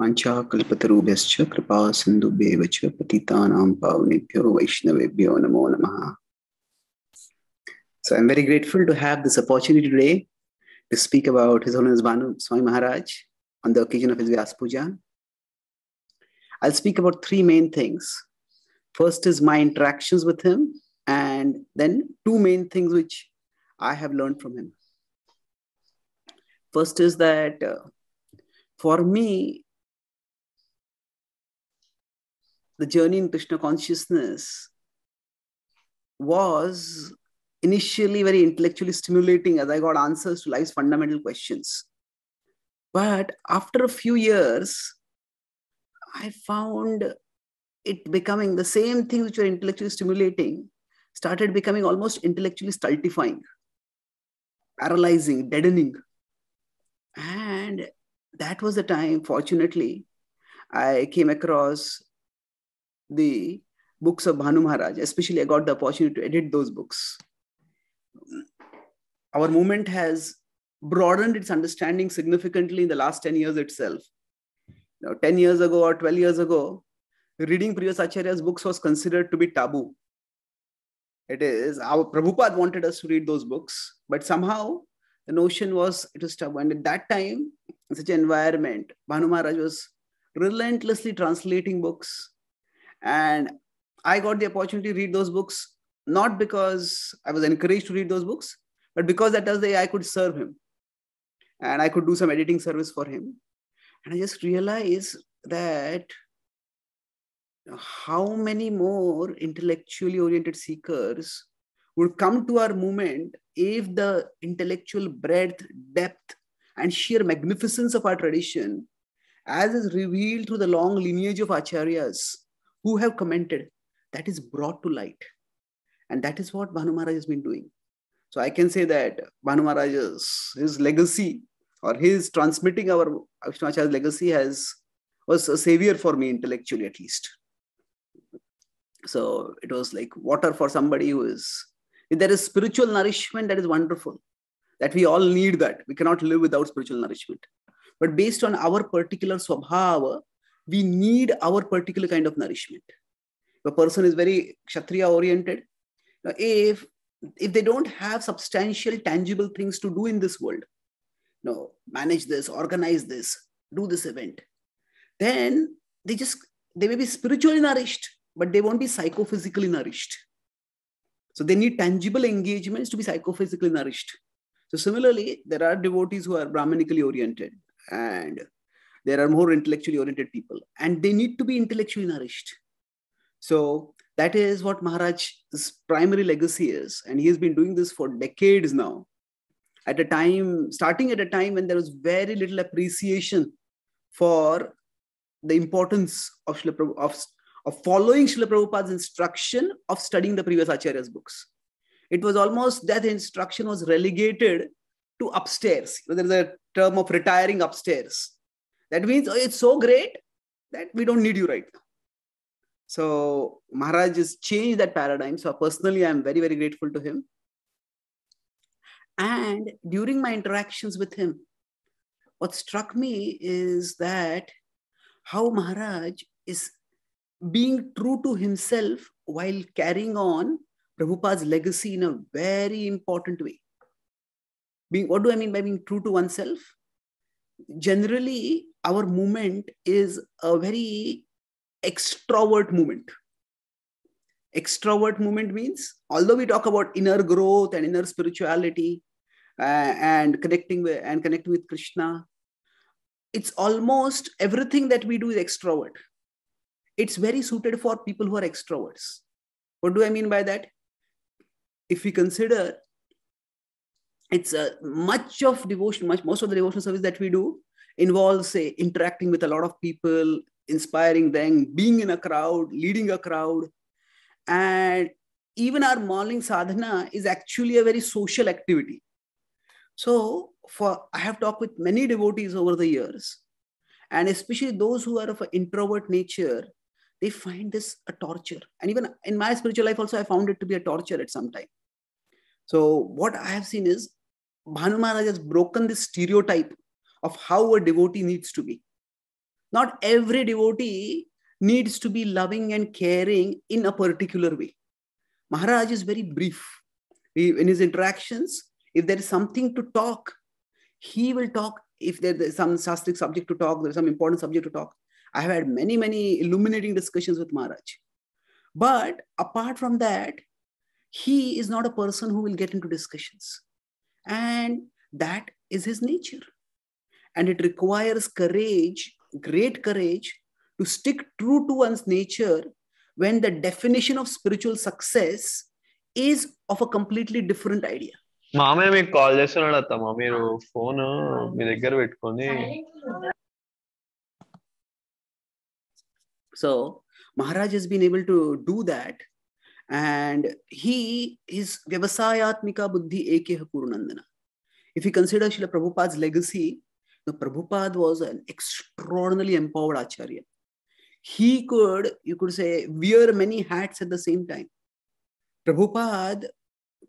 So I'm very grateful to have this opportunity today to speak about His Holiness Banu Swami Maharaj on the occasion of his Vyas Puja. I'll speak about three main things. First is my interactions with him, and then two main things which I have learned from him. First is that uh, for me, the journey in Krishna consciousness was initially very intellectually stimulating as I got answers to life's fundamental questions. But after a few years, I found it becoming the same things which were intellectually stimulating started becoming almost intellectually stultifying, paralyzing, deadening. And that was the time, fortunately, I came across the books of Bhanu Maharaj, especially I got the opportunity to edit those books. Our movement has broadened its understanding significantly in the last 10 years itself. Now, 10 years ago or 12 years ago, reading previous Acharya's books was considered to be taboo. It is, our Prabhupada wanted us to read those books, but somehow the notion was it was taboo. And at that time, in such an environment, Bhanu Maharaj was relentlessly translating books, and I got the opportunity to read those books, not because I was encouraged to read those books, but because that was the I could serve him. And I could do some editing service for him. And I just realized that how many more intellectually oriented seekers would come to our movement if the intellectual breadth, depth, and sheer magnificence of our tradition, as is revealed through the long lineage of acharyas, who have commented, that is brought to light. And that is what Bhanu Maharaj has been doing. So I can say that Bhanu Maharaj's his legacy or his transmitting our Vishnacharya's legacy has was a savior for me intellectually at least. So it was like water for somebody who is if there is spiritual nourishment that is wonderful that we all need that we cannot live without spiritual nourishment but based on our particular swabhava we need our particular kind of nourishment. a person is very Kshatriya oriented, if, if they don't have substantial, tangible things to do in this world, you know, manage this, organize this, do this event, then they just they may be spiritually nourished, but they won't be psychophysically nourished. So they need tangible engagements to be psychophysically nourished. So similarly, there are devotees who are brahmanically oriented and there are more intellectually oriented people and they need to be intellectually nourished so that is what maharaj's primary legacy is and he has been doing this for decades now at a time starting at a time when there was very little appreciation for the importance of, Shila, of, of following Srila Prabhupada's instruction of studying the previous Acharya's books. It was almost that instruction was relegated to upstairs. There is a term of retiring upstairs that means oh, it's so great that we don't need you right now. So Maharaj has changed that paradigm. So personally, I'm very, very grateful to him. And during my interactions with him, what struck me is that how Maharaj is being true to himself while carrying on Prabhupada's legacy in a very important way. Being, what do I mean by being true to oneself? generally our movement is a very extrovert movement extrovert movement means although we talk about inner growth and inner spirituality uh, and connecting with and connecting with krishna it's almost everything that we do is extrovert it's very suited for people who are extroverts what do i mean by that if we consider it's a uh, much of devotion much most of the devotional service that we do involves say interacting with a lot of people inspiring them being in a crowd leading a crowd and even our morning sadhana is actually a very social activity so for i have talked with many devotees over the years and especially those who are of an introvert nature they find this a torture and even in my spiritual life also i found it to be a torture at some time so what I have seen is Bhanu Maharaj has broken this stereotype of how a devotee needs to be. Not every devotee needs to be loving and caring in a particular way. Maharaj is very brief. In his interactions, if there is something to talk, he will talk. If there is some sastric subject to talk, there is some important subject to talk. I have had many, many illuminating discussions with Maharaj. But apart from that, he is not a person who will get into discussions. And that is his nature. And it requires courage, great courage, to stick true to one's nature when the definition of spiritual success is of a completely different idea. మామే మీకు call చేస్తున్నాడత్త మా మీరు phone మీ దగ్గర పెట్టుకొని so Maharaj he's been able to do that and he is Vyavasayatmika Buddhi Ekeha If you consider Srila Prabhupada's legacy, the Prabhupada was an extraordinarily empowered Acharya. He could, you could say, wear many hats at the same time. Prabhupada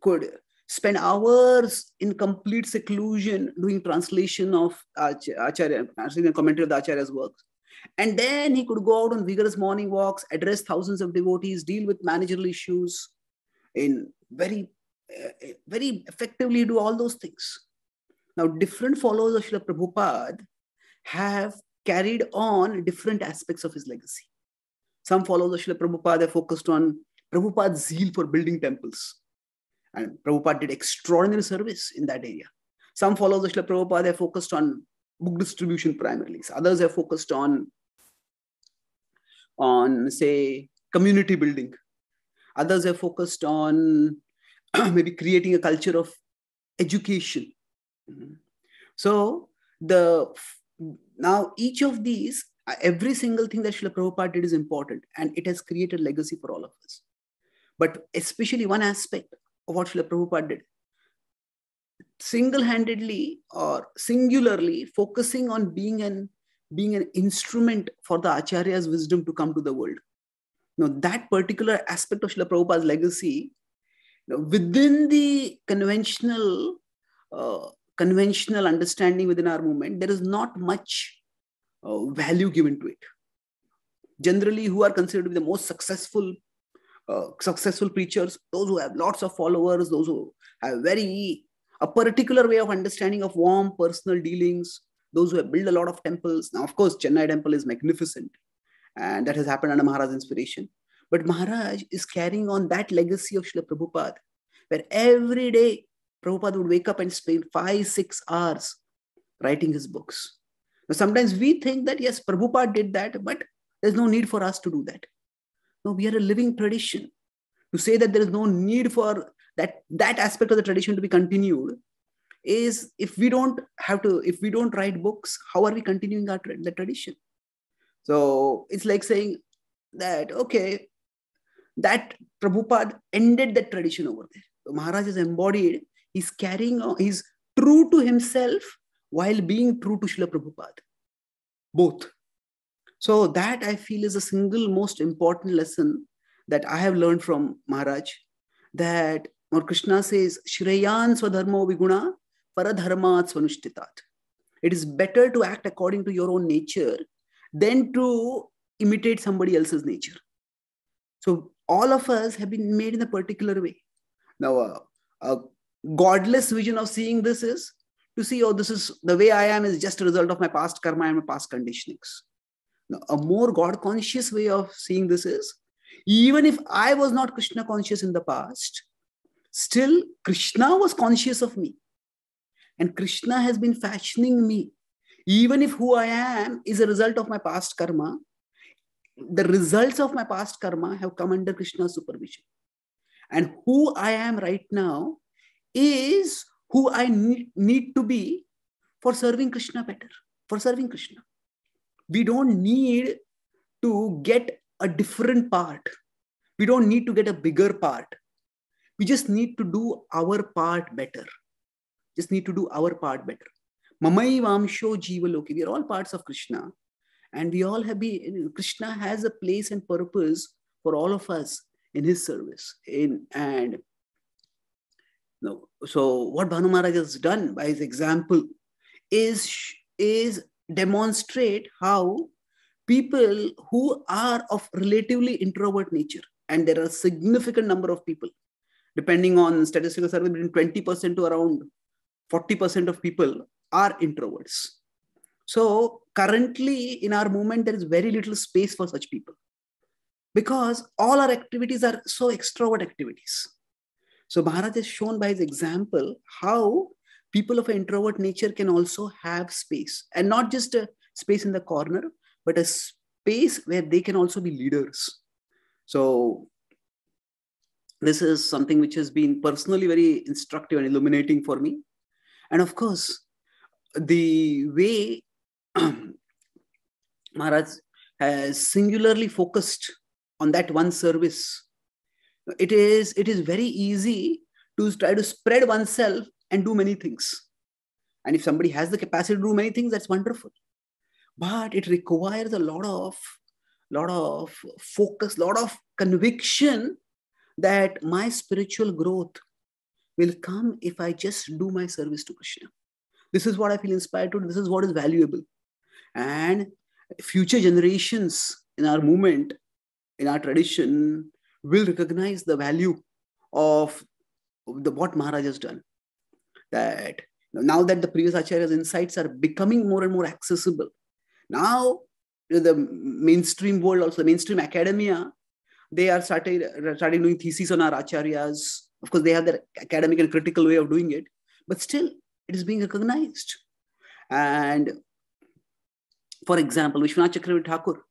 could spend hours in complete seclusion doing translation of Acharya, translation commentary of the Acharya's works. And then he could go out on vigorous morning walks, address thousands of devotees, deal with managerial issues, in very, uh, very effectively do all those things. Now, different followers of Srila Prabhupada have carried on different aspects of his legacy. Some followers of Srila Prabhupada are focused on Prabhupada's zeal for building temples. And Prabhupada did extraordinary service in that area. Some followers of Srila Prabhupada are focused on book distribution primarily. So others have focused on, on say, community building. Others have focused on maybe creating a culture of education. Mm-hmm. So the now each of these, uh, every single thing that Srila Prabhupada did is important, and it has created legacy for all of us. But especially one aspect of what Srila Prabhupada did single-handedly or singularly focusing on being an being an instrument for the acharya's wisdom to come to the world now that particular aspect of Srila Prabhupada's legacy you know, within the conventional uh, conventional understanding within our movement there is not much uh, value given to it generally who are considered to be the most successful uh, successful preachers those who have lots of followers those who have very a particular way of understanding of warm personal dealings, those who have built a lot of temples. Now, of course, Chennai temple is magnificent, and that has happened under Maharaj's inspiration. But Maharaj is carrying on that legacy of Srila Prabhupada, where every day Prabhupada would wake up and spend five, six hours writing his books. Now, sometimes we think that, yes, Prabhupada did that, but there's no need for us to do that. No, we are a living tradition. To say that there is no need for that that aspect of the tradition to be continued is if we don't have to if we don't write books how are we continuing our the tradition so it's like saying that okay that Prabhupada ended that tradition over there so Maharaj is embodied he's carrying on he's true to himself while being true to prabhu Prabhupada both so that I feel is the single most important lesson that I have learned from Maharaj that or Krishna says, Shreyan swadharmo viguna paradharmat svanushthitat. It is better to act according to your own nature than to imitate somebody else's nature. So all of us have been made in a particular way. Now, uh, a godless vision of seeing this is to see, oh, this is the way I am is just a result of my past karma and my past conditionings. Now, a more God conscious way of seeing this is even if I was not Krishna conscious in the past, Still, Krishna was conscious of me. And Krishna has been fashioning me. Even if who I am is a result of my past karma, the results of my past karma have come under Krishna's supervision. And who I am right now is who I need, need to be for serving Krishna better, for serving Krishna. We don't need to get a different part. We don't need to get a bigger part we just need to do our part better just need to do our part better mamayvamsho jivaloki we are all parts of krishna and we all have been krishna has a place and purpose for all of us in his service in and no, so what bhanu maharaj has done by his example is is demonstrate how people who are of relatively introvert nature and there are significant number of people depending on statistical survey, between 20% to around 40% of people are introverts. So currently in our movement, there is very little space for such people because all our activities are so extrovert activities. So Maharaj has shown by his example how people of introvert nature can also have space and not just a space in the corner, but a space where they can also be leaders. So this is something which has been personally very instructive and illuminating for me. And of course, the way Maharaj has singularly focused on that one service, it is, it is very easy to try to spread oneself and do many things. And if somebody has the capacity to do many things, that's wonderful. But it requires a lot of lot of focus, lot of conviction that my spiritual growth will come if I just do my service to Krishna. This is what I feel inspired to. This is what is valuable. And future generations in our movement, in our tradition, will recognize the value of the, what Maharaj has done. That now that the previous Acharya's insights are becoming more and more accessible, now the mainstream world, also mainstream academia, they are started uh, starting doing theses on our acharyas. Of course, they have their academic and critical way of doing it, but still, it is being recognized. And for example, Vishwanath Chakravarti Thakur,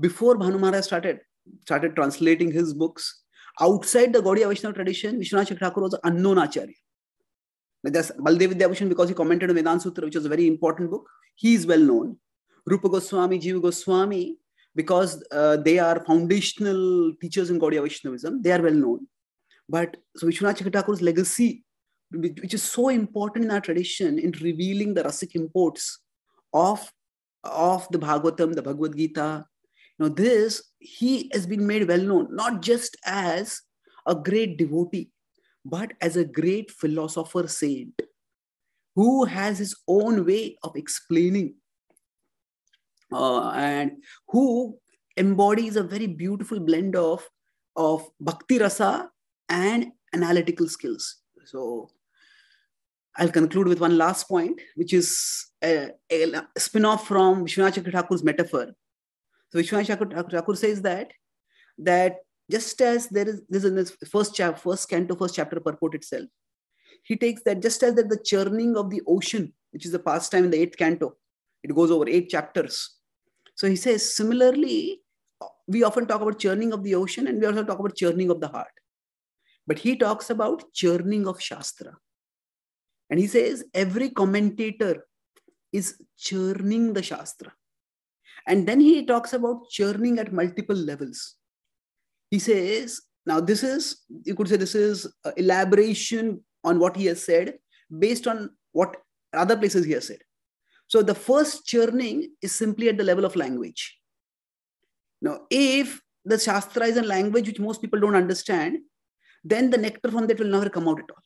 before Bhanumara started started translating his books, outside the Gaudiya Vaishnava tradition, Vishwanath Chakravarti Thakur was an unknown acharya. That's Baldev Vidyabhushan because he commented on Vedanta Sutra, which was a very important book. He is well known. Rupa Goswami, Jiva Goswami, because uh, they are foundational teachers in Gaudiya Vaishnavism. They are well known. But so Vishwanath legacy, which is so important in our tradition in revealing the Rasic imports of, of the Bhagavatam, the Bhagavad Gita. Now, this, he has been made well known, not just as a great devotee, but as a great philosopher saint who has his own way of explaining uh, and who embodies a very beautiful blend of of bhakti rasa and analytical skills. So I'll conclude with one last point, which is a, a spin-off from Vishwanath Thakur's metaphor. So Vishwanath Thakur says that that just as there is this in this first chapter, first canto, first chapter purport itself, he takes that just as that the churning of the ocean, which is the pastime in the eighth canto, it goes over eight chapters. So he says, similarly, we often talk about churning of the ocean and we also talk about churning of the heart. But he talks about churning of Shastra. And he says, every commentator is churning the Shastra. And then he talks about churning at multiple levels. He says, now this is, you could say this is uh, elaboration on what he has said based on what other places he has said. So the first churning is simply at the level of language. Now, if the Shastra is a language which most people don't understand, then the nectar from that will never come out at all.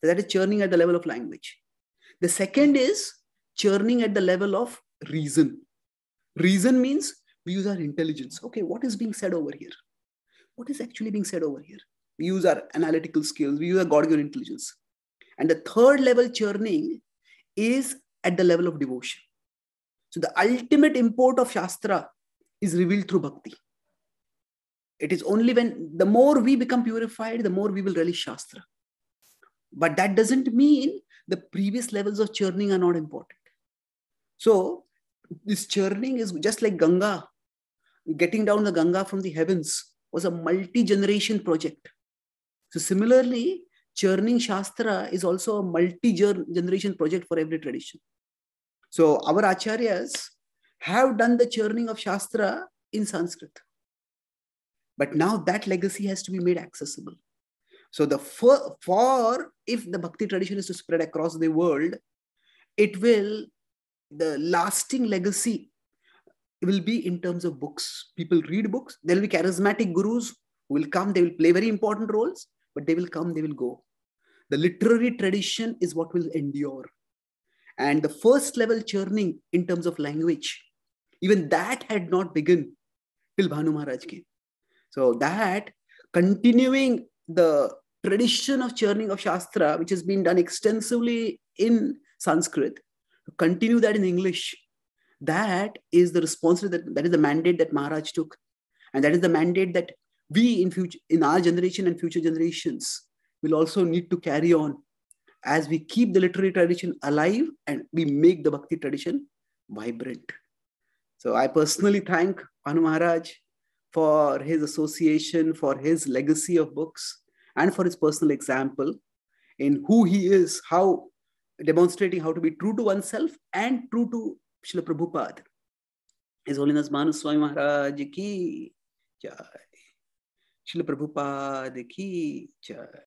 So that is churning at the level of language. The second is churning at the level of reason. Reason means we use our intelligence. Okay, what is being said over here? What is actually being said over here? We use our analytical skills, we use our God given intelligence. And the third level churning is at the level of devotion. So the ultimate import of Shastra is revealed through bhakti. It is only when the more we become purified, the more we will relish Shastra. But that doesn't mean the previous levels of churning are not important. So this churning is just like Ganga. Getting down the Ganga from the heavens was a multi generation project. So, similarly, churning Shastra is also a multi generation project for every tradition. So our acharyas have done the churning of Shastra in Sanskrit. But now that legacy has to be made accessible. So the for, for if the bhakti tradition is to spread across the world, it will the lasting legacy will be in terms of books. People read books. There will be charismatic gurus who will come. They will play very important roles but they will come, they will go. The literary tradition is what will endure. And the first level churning in terms of language, even that had not begun till Bhanu Maharaj came. So that continuing the tradition of churning of Shastra, which has been done extensively in Sanskrit, continue that in English, that is the responsibility, that, that is the mandate that Maharaj took. And that is the mandate that we in future in our generation and future generations will also need to carry on as we keep the literary tradition alive and we make the bhakti tradition vibrant so i personally thank anu maharaj for his association for his legacy of books and for his personal example in who he is how demonstrating how to be true to oneself and true to Srila Prabhupada. His Holiness Manus Swami Maharaj ki jai. शिल प्रभुपाद की जय